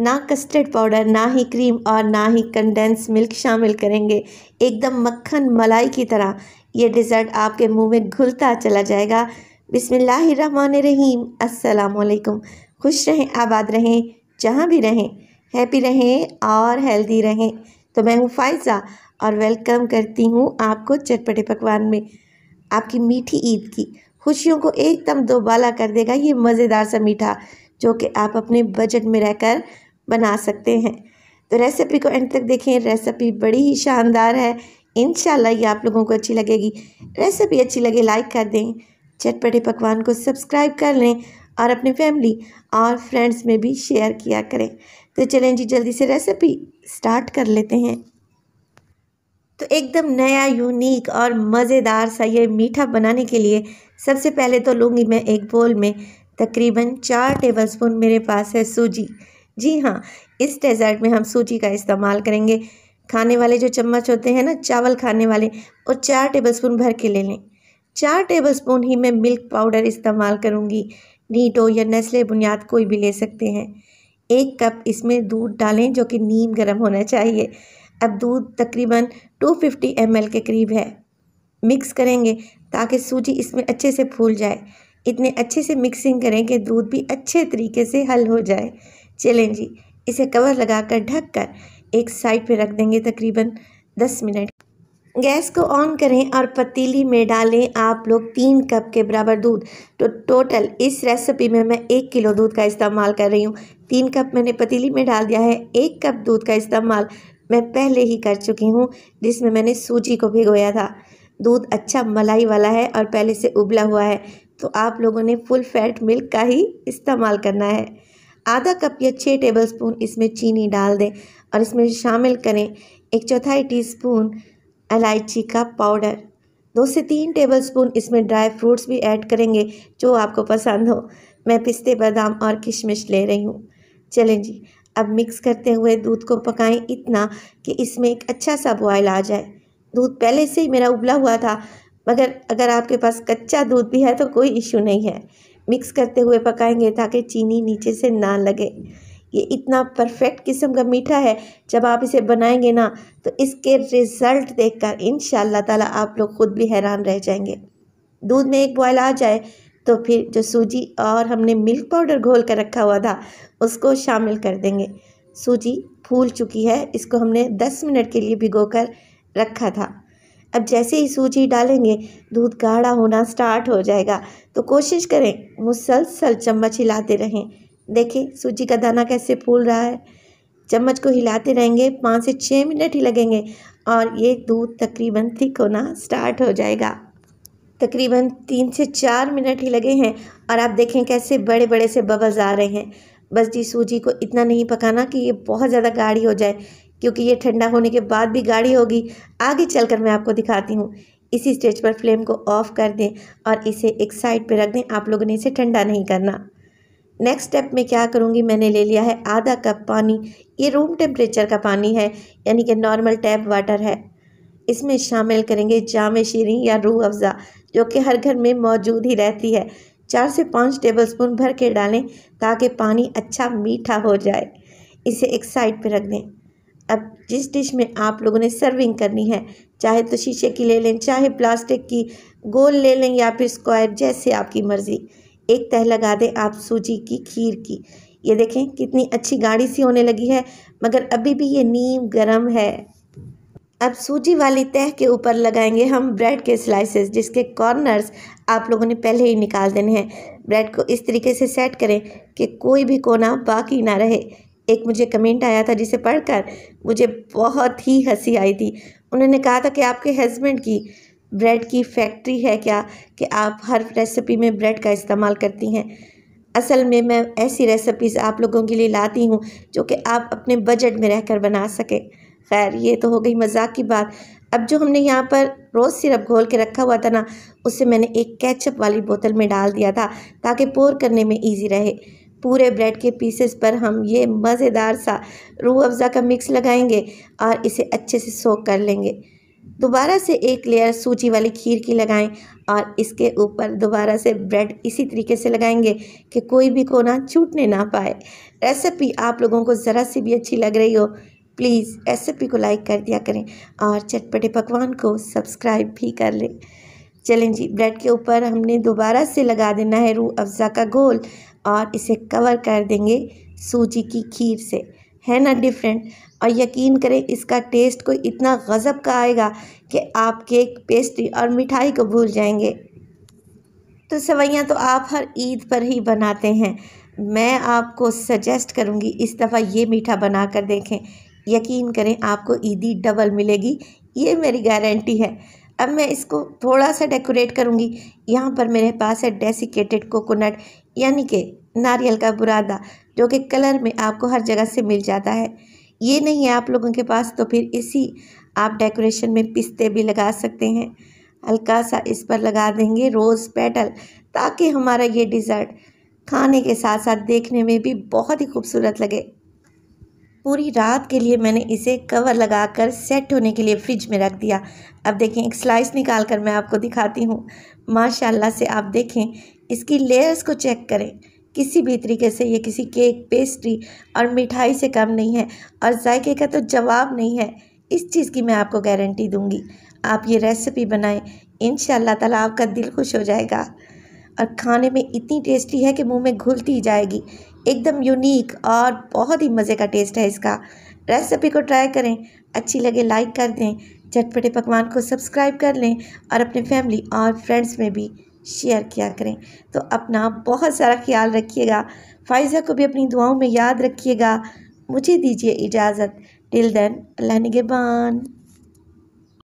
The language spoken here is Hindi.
ना कस्टर्ड पाउडर ना ही क्रीम और ना ही कंडेंस मिल्क शामिल करेंगे एकदम मक्खन मलाई की तरह ये डिज़र्ट आपके मुंह में घुलता चला जाएगा बिसमीम अस्सलाम खुश रहें आबाद रहें जहाँ भी रहें हैप्पी रहें और हेल्दी रहें तो मैं हूँ फायजा और वेलकम करती हूँ आपको चटपटे पकवान में आपकी मीठी ईद की खुशियों को एकदम दोबाला कर देगा ये मज़ेदार सा मीठा जो कि आप अपने बजट में रहकर बना सकते हैं तो रेसिपी को एंड तक देखें रेसिपी बड़ी ही शानदार है इन ये आप लोगों को अच्छी लगेगी रेसिपी अच्छी लगे लाइक कर दें चटपटे पकवान को सब्सक्राइब कर लें और अपने फैमिली और फ्रेंड्स में भी शेयर किया करें तो चलें जी जल्दी से रेसिपी स्टार्ट कर लेते हैं तो एकदम नया यूनिक और मज़ेदार सा ये मीठा बनाने के लिए सबसे पहले तो लूँगी मैं एक बोल में तकरीबन चार टेबलस्पून मेरे पास है सूजी जी हाँ इस डेजर्ट में हम सूजी का इस्तेमाल करेंगे खाने वाले जो चम्मच होते हैं ना चावल खाने वाले वो चार टेबलस्पून भर के ले लें चार टेबलस्पून ही मैं मिल्क पाउडर इस्तेमाल करूँगी नीटो या नस्ले बुनियाद कोई भी ले सकते हैं एक कप इसमें दूध डालें जो कि नीम गर्म होना चाहिए अब दूध तकरीबन 250 फिफ्टी के करीब है मिक्स करेंगे ताकि सूजी इसमें अच्छे से फूल जाए इतने अच्छे से मिक्सिंग करें कि दूध भी अच्छे तरीके से हल हो जाए चलें जी इसे कवर लगाकर ढककर एक साइड पर रख देंगे तकरीबन दस मिनट गैस को ऑन करें और पतीली में डालें आप लोग तीन कप के बराबर दूध तो टोटल इस रेसिपी में मैं एक किलो दूध का इस्तेमाल कर रही हूँ तीन कप मैंने पतीली में डाल दिया है एक कप दूध का इस्तेमाल मैं पहले ही कर चुकी हूँ जिसमें मैंने सूजी को भिगोया था दूध अच्छा मलाई वाला है और पहले से उबला हुआ है तो आप लोगों ने फुल फैट मिल्क का ही इस्तेमाल करना है आधा कप या छः टेबलस्पून इसमें चीनी डाल दें और इसमें शामिल करें एक चौथाई टीस्पून इलायची का पाउडर दो से तीन टेबलस्पून इसमें ड्राई फ्रूट्स भी ऐड करेंगे जो आपको पसंद हो मैं पिस्ते बादाम और किशमिश ले रही हूँ चलें जी अब मिक्स करते हुए दूध को पकाएं इतना कि इसमें एक अच्छा सा बॉयल आ जाए दूध पहले से ही मेरा उबला हुआ था मगर अगर आपके पास कच्चा दूध भी है तो कोई इशू नहीं है मिक्स करते हुए पकाएंगे ताकि चीनी नीचे से ना लगे ये इतना परफेक्ट किस्म का मीठा है जब आप इसे बनाएंगे ना तो इसके रिज़ल्ट देखकर इन ताला आप लोग ख़ुद भी हैरान रह जाएंगे दूध में एक बॉयल आ जाए तो फिर जो सूजी और हमने मिल्क पाउडर घोल कर रखा हुआ था उसको शामिल कर देंगे सूजी फूल चुकी है इसको हमने 10 मिनट के लिए भिगो कर रखा था अब जैसे ही सूजी डालेंगे दूध गाढ़ा होना स्टार्ट हो जाएगा तो कोशिश करें मुसलसल चम्मच हिलाते रहें देखें सूजी का दाना कैसे फूल रहा है चम्मच को हिलाते रहेंगे पाँच से छः मिनट ही लगेंगे और ये दूध तकरीबन थिक होना स्टार्ट हो जाएगा तकरीबन तीन से चार मिनट ही लगे हैं और आप देखें कैसे बड़े बड़े से बबल्स आ रहे हैं बस जी सूजी को इतना नहीं पकाना कि ये बहुत ज़्यादा गाढ़ी हो जाए क्योंकि ये ठंडा होने के बाद भी गाढ़ी होगी आगे चलकर मैं आपको दिखाती हूँ इसी स्टेज पर फ्लेम को ऑफ कर दें और इसे एक साइड पर रख दें आप लोगों ने इसे ठंडा नहीं करना नेक्स्ट स्टेप में क्या करूँगी मैंने ले लिया है आधा कप पानी ये रूम टेम्परेचर का पानी है यानी कि नॉर्मल टैप वाटर है इसमें शामिल करेंगे जाम शीरी या रूह अफ़ज़ा जो कि हर घर में मौजूद ही रहती है चार से पाँच टेबलस्पून भर के डालें ताकि पानी अच्छा मीठा हो जाए इसे एक साइड पर रख दें अब जिस डिश में आप लोगों ने सर्विंग करनी है चाहे तो शीशे की ले लें चाहे प्लास्टिक की गोल ले लें या फिर स्क्वायर जैसे आपकी मर्ज़ी एक तह लगा दें आप सूजी की खीर की ये देखें कितनी अच्छी गाढ़ी सी होने लगी है मगर अभी भी ये नीम गर्म है अब सूजी वाली तह के ऊपर लगाएंगे हम ब्रेड के स्लाइसेस जिसके कॉर्नर्स आप लोगों ने पहले ही निकाल देने हैं ब्रेड को इस तरीके से सेट करें कि कोई भी कोना बाकी ना रहे एक मुझे कमेंट आया था जिसे पढ़कर मुझे बहुत ही हंसी आई थी उन्होंने कहा था कि आपके हस्बैंड की ब्रेड की फैक्ट्री है क्या कि आप हर रेसिपी में ब्रेड का इस्तेमाल करती हैं असल में मैं ऐसी रेसिपीज़ आप लोगों के लिए लाती हूँ जो कि आप अपने बजट में रहकर बना सकें खैर ये तो हो गई मजाक की बात अब जो हमने यहाँ पर रोज़ सिरप घोल के रखा हुआ था ना उसे मैंने एक कैचअप वाली बोतल में डाल दिया था ताकि पोर करने में ईजी रहे पूरे ब्रेड के पीसेस पर हम ये मज़ेदार सा रूह अफ़ज़ा का मिक्स लगाएंगे और इसे अच्छे से सोख कर लेंगे दोबारा से एक लेयर सूजी वाली खीर की लगाएं और इसके ऊपर दोबारा से ब्रेड इसी तरीके से लगाएंगे कि कोई भी कोना छूटने ना पाए रेसिपी आप लोगों को ज़रा सी भी अच्छी लग रही हो प्लीज़ रेसिपी को लाइक कर दिया करें और चटपटे पकवान को सब्सक्राइब भी कर लें चलें जी ब्रेड के ऊपर हमने दोबारा से लगा देना है रूह अफ़ज़ा का गोल और इसे कवर कर देंगे सूजी की खीर से है ना डिफरेंट और यकीन करें इसका टेस्ट कोई इतना गज़ब का आएगा कि आप केक पेस्ट्री और मिठाई को भूल जाएंगे तो सवैयाँ तो आप हर ईद पर ही बनाते हैं मैं आपको सजेस्ट करूँगी इस दफ़ा ये मीठा बना कर देखें यकीन करें आपको ईदी डबल मिलेगी ये मेरी गारंटी है अब मैं इसको थोड़ा सा डेकोरेट करूँगी यहाँ पर मेरे पास है डेसिकेटेड कोकोनट यानी कि नारियल का बुरादा जो कि कलर में आपको हर जगह से मिल जाता है ये नहीं है आप लोगों के पास तो फिर इसी आप डेकोरेशन में पिस्ते भी लगा सकते हैं हल्का सा इस पर लगा देंगे रोज़ पेटल ताकि हमारा ये डिज़र्ट खाने के साथ साथ देखने में भी बहुत ही खूबसूरत लगे पूरी रात के लिए मैंने इसे कवर लगाकर सेट होने के लिए फ्रिज में रख दिया अब देखें एक स्लाइस निकाल कर मैं आपको दिखाती हूँ माशाल्लाह से आप देखें इसकी लेयर्स को चेक करें किसी भी तरीके से ये किसी केक पेस्ट्री और मिठाई से कम नहीं है और जायके का तो जवाब नहीं है इस चीज़ की मैं आपको गारंटी दूंगी आप ये रेसिपी बनाएं इन ताला आपका दिल खुश हो जाएगा और खाने में इतनी टेस्टी है कि मुंह में घुलती ही जाएगी एकदम यूनिक और बहुत ही मज़े का टेस्ट है इसका रेसिपी को ट्राई करें अच्छी लगे लाइक कर दें चटपटे पकवान को सब्सक्राइब कर लें और अपने फैमिली और फ्रेंड्स में भी शेयर किया करें तो अपना बहुत सारा ख्याल रखिएगा फाइजा को भी अपनी दुआओं में याद रखिएगा मुझे दीजिए इजाज़त टिल देन अल्लाह निगेबान